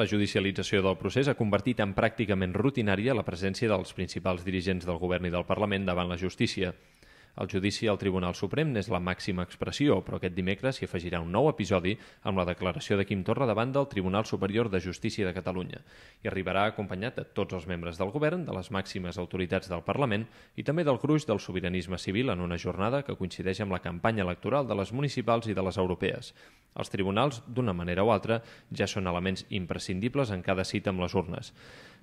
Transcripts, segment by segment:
La judicialització del procés ha convertit en pràcticament rutinària la presència dels principals dirigents del govern i del Parlament davant la justícia. El judici al Tribunal Suprem n'és la màxima expressió, però aquest dimecres s'hi afegirà un nou episodi amb la declaració de Quim Torra davant del Tribunal Superior de Justícia de Catalunya. I arribarà acompanyat de tots els membres del govern, de les màximes autoritats del Parlament i també del cruix del sobiranisme civil en una jornada que coincideix amb la campanya electoral de les municipals i de les europees. Els tribunals, d'una manera o altra, ja són elements imprescindibles en cada cita amb les urnes.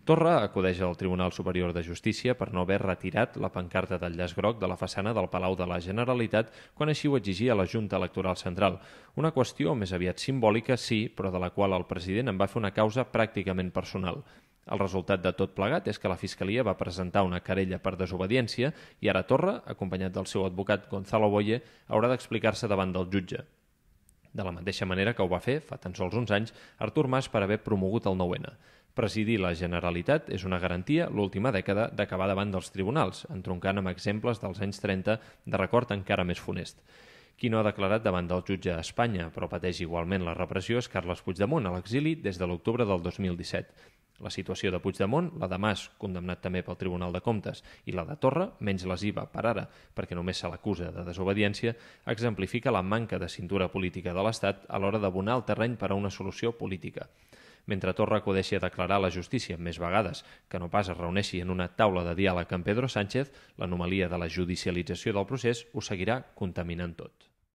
Torra acudeix al Tribunal Superior de Justícia per no haver retirat la pancarta del llaç groc de la façana del Palau de la Generalitat quan així ho exigia la Junta Electoral Central. Una qüestió més aviat simbòlica, sí, però de la qual el president en va fer una causa pràcticament personal. El resultat de tot plegat és que la Fiscalia va presentar una querella per desobediència i ara Torra, acompanyat del seu advocat Gonzalo Boye, haurà d'explicar-se davant del jutge. De la mateixa manera que ho va fer, fa tan sols uns anys, Artur Mas per haver promogut el 9-N. Presidir la Generalitat és una garantia l'última dècada d'acabar davant dels tribunals, entroncant amb exemples dels anys 30 de record encara més funest. Qui no ha declarat davant del jutge a Espanya, però pateix igualment la repressió, és Carles Puigdemont, a l'exili des de l'octubre del 2017. La situació de Puigdemont, la de Mas, condemnat també pel Tribunal de Comptes, i la de Torra, menys lesiva per ara, perquè només se l'acusa de desobediència, exemplifica la manca de cintura política de l'Estat a l'hora d'abonar el terreny per a una solució política mentre Torra acudeixi a declarar la justícia més vegades que no pas es reuneixi en una taula de diàleg amb Pedro Sánchez, l'anomalia de la judicialització del procés ho seguirà contaminant tot.